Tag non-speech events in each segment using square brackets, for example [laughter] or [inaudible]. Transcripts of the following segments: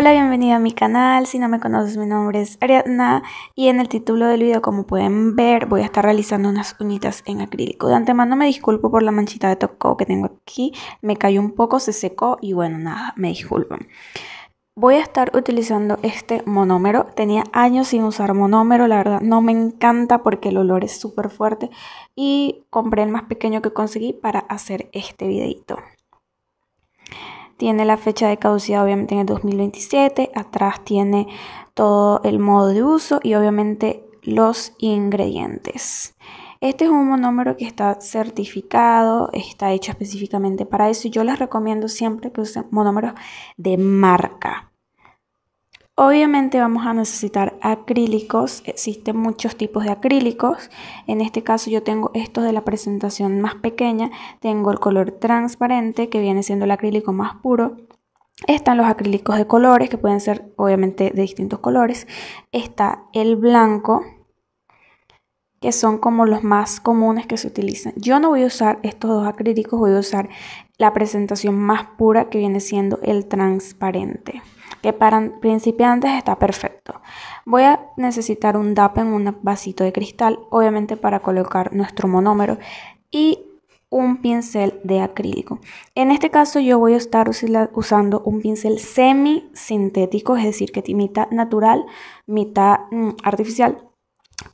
Hola, bienvenido a mi canal. Si no me conoces, mi nombre es Ariadna y en el título del video, como pueden ver, voy a estar realizando unas uñitas en acrílico. De antemano me disculpo por la manchita de tocó que tengo aquí. Me cayó un poco, se secó y bueno, nada, me disculpo Voy a estar utilizando este monómero. Tenía años sin usar monómero, la verdad no me encanta porque el olor es súper fuerte. Y compré el más pequeño que conseguí para hacer este videito tiene la fecha de caducidad obviamente en el 2027, atrás tiene todo el modo de uso y obviamente los ingredientes. Este es un monómero que está certificado, está hecho específicamente para eso y yo les recomiendo siempre que usen monómeros de marca. Obviamente vamos a necesitar acrílicos, existen muchos tipos de acrílicos, en este caso yo tengo estos de la presentación más pequeña, tengo el color transparente que viene siendo el acrílico más puro, están los acrílicos de colores que pueden ser obviamente de distintos colores, está el blanco que son como los más comunes que se utilizan. Yo no voy a usar estos dos acrílicos, voy a usar la presentación más pura que viene siendo el transparente que para principiantes está perfecto. Voy a necesitar un DAP en un vasito de cristal, obviamente para colocar nuestro monómero y un pincel de acrílico. En este caso yo voy a estar usando un pincel semi sintético, es decir, que mitad natural, mitad mm, artificial,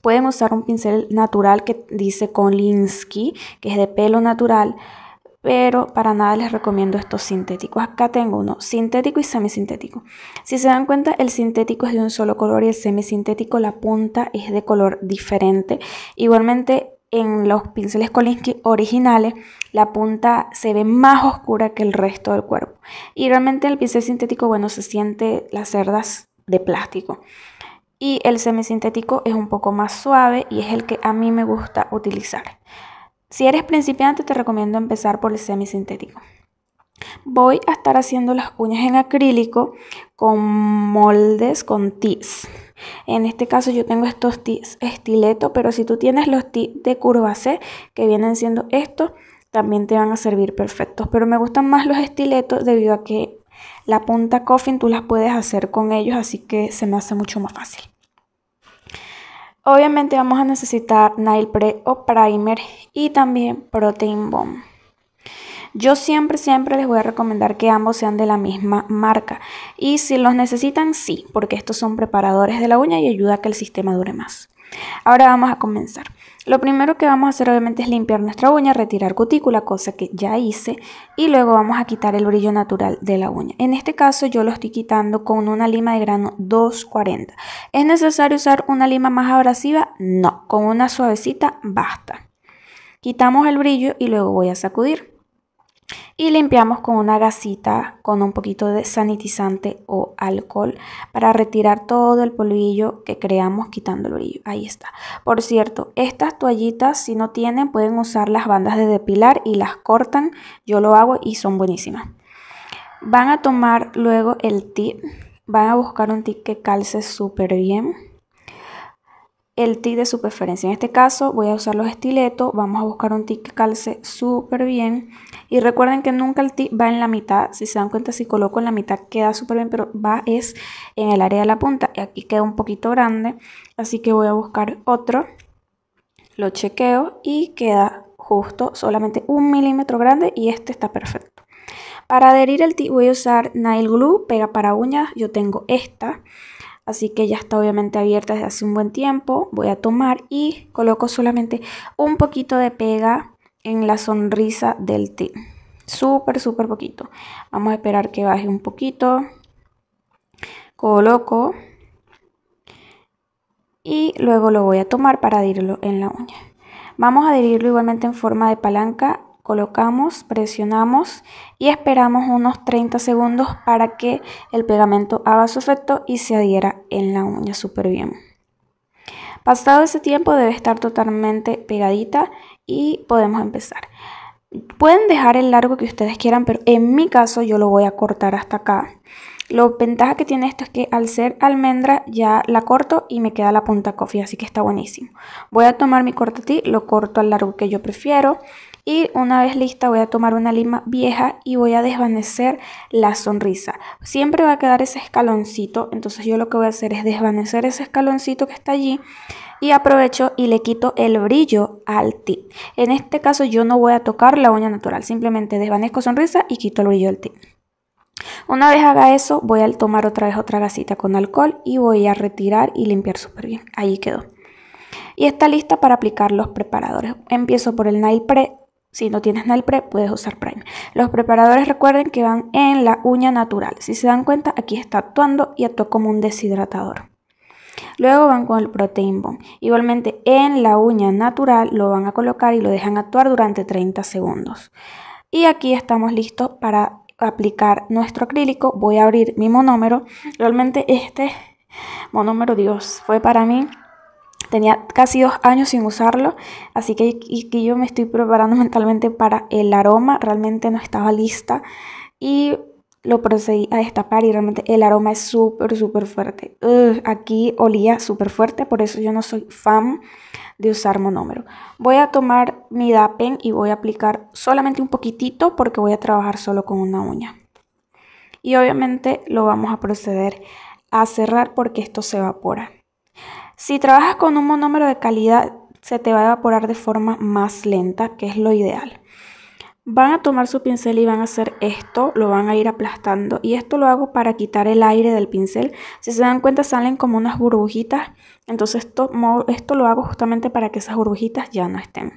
Pueden usar un pincel natural que dice Kolinsky, que es de pelo natural, pero para nada les recomiendo estos sintéticos. Acá tengo uno, sintético y semisintético. Si se dan cuenta, el sintético es de un solo color y el semisintético, la punta es de color diferente. Igualmente, en los pinceles Kolinsky originales, la punta se ve más oscura que el resto del cuerpo. Y realmente el pincel sintético, bueno, se siente las cerdas de plástico. Y el semisintético es un poco más suave y es el que a mí me gusta utilizar. Si eres principiante, te recomiendo empezar por el semisintético. Voy a estar haciendo las uñas en acrílico con moldes con tips. En este caso yo tengo estos tips estileto, pero si tú tienes los tips de curva C, que vienen siendo estos, también te van a servir perfectos. Pero me gustan más los estiletos debido a que la punta coffin tú las puedes hacer con ellos, así que se me hace mucho más fácil. Obviamente vamos a necesitar Nail Pre o Primer y también Protein Bomb. Yo siempre, siempre les voy a recomendar que ambos sean de la misma marca. Y si los necesitan, sí, porque estos son preparadores de la uña y ayuda a que el sistema dure más. Ahora vamos a comenzar. Lo primero que vamos a hacer obviamente es limpiar nuestra uña, retirar cutícula, cosa que ya hice, y luego vamos a quitar el brillo natural de la uña. En este caso yo lo estoy quitando con una lima de grano 240. ¿Es necesario usar una lima más abrasiva? No, con una suavecita basta. Quitamos el brillo y luego voy a sacudir y limpiamos con una gasita con un poquito de sanitizante o alcohol para retirar todo el polvillo que creamos quitando el orillo, Ahí está. Por cierto, estas toallitas si no tienen pueden usar las bandas de depilar y las cortan. Yo lo hago y son buenísimas. Van a tomar luego el tip. Van a buscar un tip que calce súper bien el tic de su preferencia. En este caso voy a usar los estiletos, vamos a buscar un tic que calce súper bien y recuerden que nunca el tic va en la mitad, si se dan cuenta si coloco en la mitad queda súper bien, pero va es en el área de la punta y aquí queda un poquito grande, así que voy a buscar otro, lo chequeo y queda justo solamente un milímetro grande y este está perfecto. Para adherir el tip voy a usar Nail Glue, pega para uñas, yo tengo esta así que ya está obviamente abierta desde hace un buen tiempo. Voy a tomar y coloco solamente un poquito de pega en la sonrisa del té. Súper, súper poquito. Vamos a esperar que baje un poquito. Coloco. Y luego lo voy a tomar para adherirlo en la uña. Vamos a adherirlo igualmente en forma de palanca colocamos, presionamos y esperamos unos 30 segundos para que el pegamento haga su efecto y se adhiera en la uña súper bien. Pasado ese tiempo debe estar totalmente pegadita y podemos empezar. Pueden dejar el largo que ustedes quieran, pero en mi caso yo lo voy a cortar hasta acá. La ventaja que tiene esto es que al ser almendra ya la corto y me queda la punta coffee, así que está buenísimo. Voy a tomar mi cortatí, lo corto al largo que yo prefiero. Y una vez lista voy a tomar una lima vieja y voy a desvanecer la sonrisa. Siempre va a quedar ese escaloncito, entonces yo lo que voy a hacer es desvanecer ese escaloncito que está allí y aprovecho y le quito el brillo al tip. En este caso yo no voy a tocar la uña natural, simplemente desvanezco sonrisa y quito el brillo del tip. Una vez haga eso, voy a tomar otra vez otra gasita con alcohol y voy a retirar y limpiar súper bien. Ahí quedó. Y está lista para aplicar los preparadores. Empiezo por el Nail Pre si no tienes prep, puedes usar Prime. Los preparadores recuerden que van en la uña natural. Si se dan cuenta, aquí está actuando y actúa como un deshidratador. Luego van con el Protein Bomb. Igualmente en la uña natural lo van a colocar y lo dejan actuar durante 30 segundos. Y aquí estamos listos para aplicar nuestro acrílico. Voy a abrir mi monómero. Realmente este monómero, Dios, fue para mí Tenía casi dos años sin usarlo, así que, que yo me estoy preparando [laughs] mentalmente para el aroma. Realmente no estaba lista y lo procedí a destapar y realmente el aroma es súper, súper fuerte. aquí olía súper fuerte, por eso yo no soy fan de usar monómero. Voy a tomar mi DAPEN y voy a aplicar solamente un poquitito porque voy a trabajar solo con una uña. Y obviamente lo vamos a proceder a cerrar porque esto se evapora. Si trabajas con un monómero de calidad, se te va a evaporar de forma más lenta, que es lo ideal. Van a tomar su pincel y van a hacer esto, lo van a ir aplastando y esto lo hago para quitar el aire del pincel. Si se dan cuenta salen como unas burbujitas, entonces esto, esto lo hago justamente para que esas burbujitas ya no estén.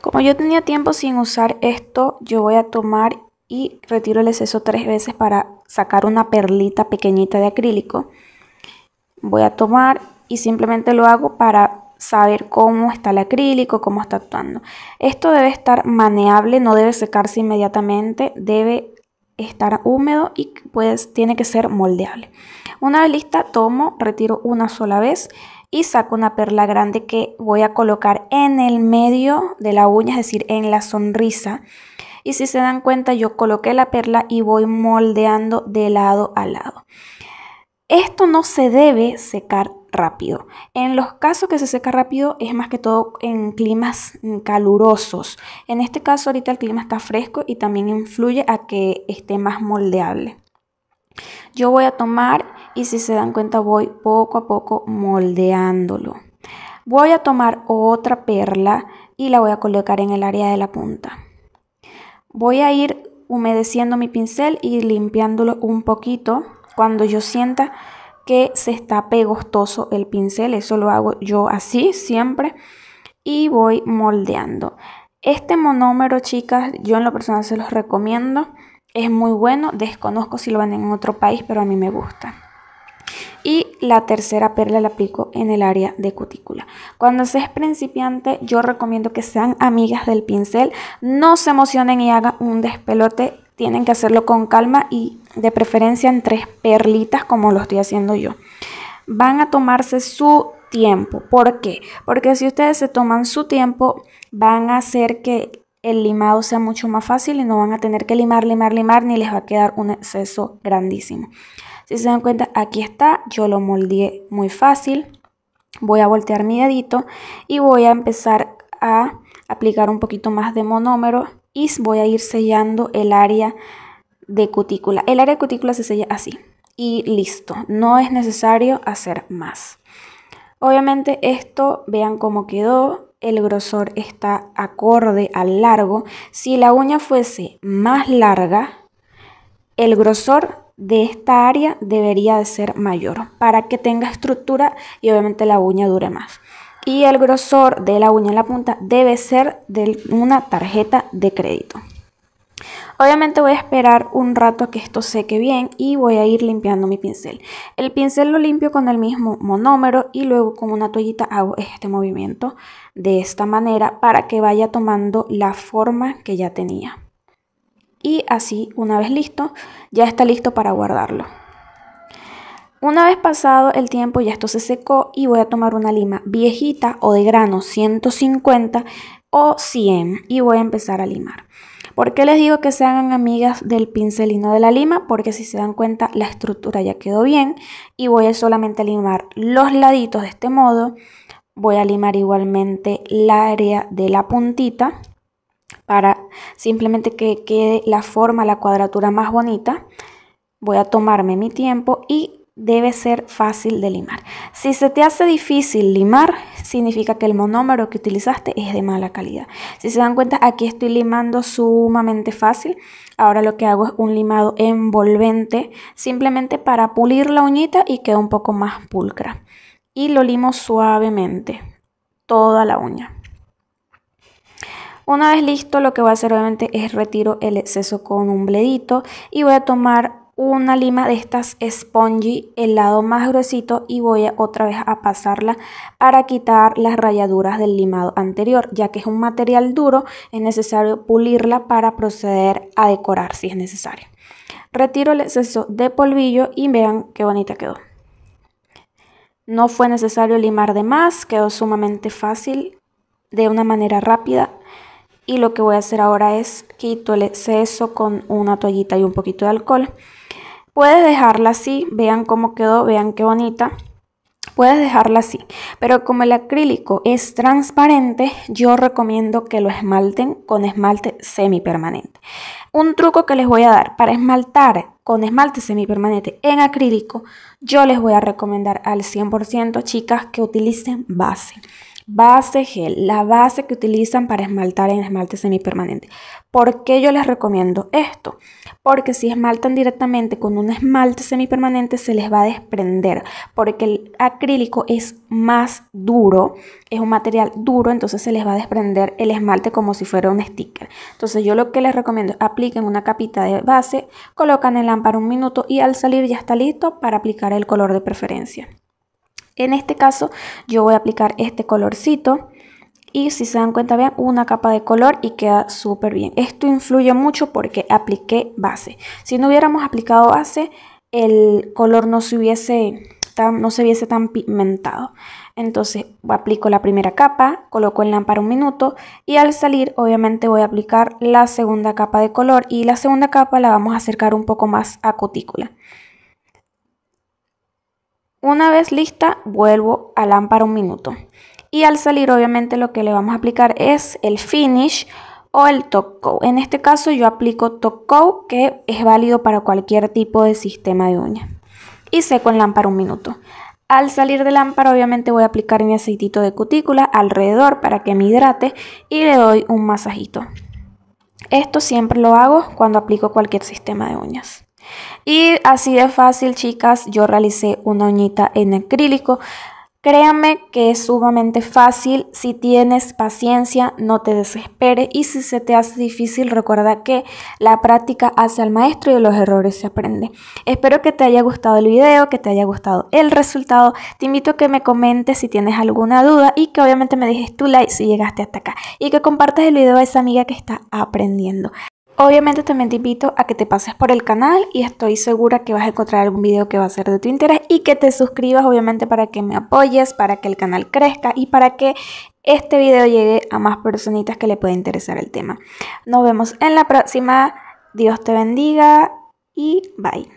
Como yo tenía tiempo sin usar esto, yo voy a tomar y retiro el exceso tres veces para sacar una perlita pequeñita de acrílico voy a tomar y simplemente lo hago para saber cómo está el acrílico, cómo está actuando. Esto debe estar maneable, no debe secarse inmediatamente, debe estar húmedo y pues tiene que ser moldeable. Una vez lista, tomo, retiro una sola vez y saco una perla grande que voy a colocar en el medio de la uña, es decir, en la sonrisa. Y si se dan cuenta, yo coloqué la perla y voy moldeando de lado a lado. Esto no se debe secar rápido. En los casos que se seca rápido es más que todo en climas mm, calurosos. En este caso ahorita el clima está fresco y también influye a que esté más moldeable. Yo voy a tomar y si se dan cuenta voy poco a poco moldeándolo. Voy a tomar otra perla y la voy a colocar en el área de la punta. Voy a ir humedeciendo mi pincel y limpiándolo un poquito cuando yo sienta que se está pegostoso el pincel, eso lo hago yo así siempre y voy moldeando. Este monómero, chicas, yo en lo personal se los recomiendo. Es muy bueno, desconozco si lo venden en otro país, pero a mí me gusta. Y la tercera perla la aplico en el área de cutícula. Cuando se principiante, yo recomiendo que sean amigas del pincel, no se emocionen y hagan un despelote tienen que hacerlo con calma y de preferencia en tres perlitas como lo estoy haciendo yo. Van a tomarse su tiempo. ¿Por qué? Porque si ustedes se toman su tiempo, van a hacer que el limado sea mucho más fácil y no van a tener que limar, limar, limar, ni les va a quedar un exceso grandísimo. Si se dan cuenta, aquí está, yo lo moldeé muy fácil. Voy a voltear mi dedito y voy a empezar a aplicar un poquito más de monómero voy a ir sellando el área de cutícula. El área de cutícula se sella así y listo, no es necesario hacer más. Obviamente esto, vean cómo quedó, el grosor está acorde al largo. Si la uña fuese más larga, el grosor de esta área debería de ser mayor para que tenga estructura y obviamente la uña dure más y el grosor de la uña en la punta debe ser de una tarjeta de crédito. Obviamente voy a esperar un rato a que esto seque bien y voy a ir limpiando mi pincel. El pincel lo limpio con el mismo monómero y luego con una toallita hago este movimiento de esta manera para que vaya tomando la forma que ya tenía. Y así una vez listo, ya está listo para guardarlo. Una vez pasado el tiempo ya esto se secó y voy a tomar una lima viejita o de grano 150 o 100 y voy a empezar a limar. ¿Por qué les digo que se hagan amigas del pincelino de la lima? Porque si se dan cuenta la estructura ya quedó bien y voy a solamente limar los laditos de este modo. Voy a limar igualmente la área de la puntita para simplemente que quede la forma, la cuadratura más bonita. Voy a tomarme mi tiempo y debe ser fácil de limar. Si se te hace difícil limar, significa que el monómero que utilizaste es de mala calidad. Si se dan cuenta, aquí estoy limando sumamente fácil. Ahora lo que hago es un limado envolvente, simplemente para pulir la uñita y queda un poco más pulcra. Y lo limo suavemente, toda la uña. Una vez listo, lo que voy a hacer obviamente es retiro el exceso con un bledito y voy a tomar una lima de estas spongy, el lado más gruesito y voy otra vez a pasarla para quitar las rayaduras del limado anterior, ya que es un material duro, es necesario pulirla para proceder a decorar si es necesario. Retiro el exceso de polvillo y vean qué bonita quedó. No fue necesario limar de más, quedó sumamente fácil, de una manera rápida y lo que voy a hacer ahora es quito el exceso con una toallita y un poquito de alcohol Puedes dejarla así, vean cómo quedó, vean qué bonita. Puedes dejarla así, pero como el acrílico es transparente, yo recomiendo que lo esmalten con esmalte semipermanente. Un truco que les voy a dar para esmaltar con esmalte semipermanente en acrílico, yo les voy a recomendar al 100% chicas que utilicen base. Base gel, la base que utilizan para esmaltar en esmalte semipermanente. ¿Por qué yo les recomiendo esto? Porque si esmaltan directamente con un esmalte semipermanente se les va a desprender, porque el acrílico es más duro, es un material duro, entonces se les va a desprender el esmalte como si fuera un sticker. Entonces yo lo que les recomiendo es apliquen una capita de base, colocan el lámpara un minuto y al salir ya está listo para aplicar el color de preferencia. En este caso yo voy a aplicar este colorcito y si se dan cuenta vean una capa de color y queda súper bien. Esto influye mucho porque apliqué base. Si no hubiéramos aplicado base el color no se hubiese tan, no se tan pigmentado. Entonces aplico la primera capa, coloco el lámpara un minuto y al salir obviamente voy a aplicar la segunda capa de color y la segunda capa la vamos a acercar un poco más a cutícula. Una vez lista, vuelvo al lámpara un minuto. Y al salir, obviamente, lo que le vamos a aplicar es el finish o el top coat. En este caso, yo aplico top coat, que es válido para cualquier tipo de sistema de uña. Y seco en lámpara un minuto. Al salir de lámpara obviamente voy a aplicar mi aceitito de cutícula alrededor para que me hidrate y le doy un masajito. Esto siempre lo hago cuando aplico cualquier sistema de uñas. Y así de fácil, chicas, yo realicé una uñita en acrílico. Créanme que es sumamente fácil, si tienes paciencia, no te desesperes y si se te hace difícil, recuerda que la práctica hace al maestro y los errores se aprende. Espero que te haya gustado el video, que te haya gustado el resultado. Te invito a que me comentes si tienes alguna duda y que obviamente me dejes tu like si llegaste hasta acá y que compartas el video a esa amiga que está aprendiendo. Obviamente también te invito a que te pases por el canal y estoy segura que vas a encontrar algún video que va a ser de tu interés y que te suscribas obviamente para que me apoyes, para que el canal crezca y para que este video llegue a más personitas que le pueda interesar el tema. Nos vemos en la próxima, Dios te bendiga y bye.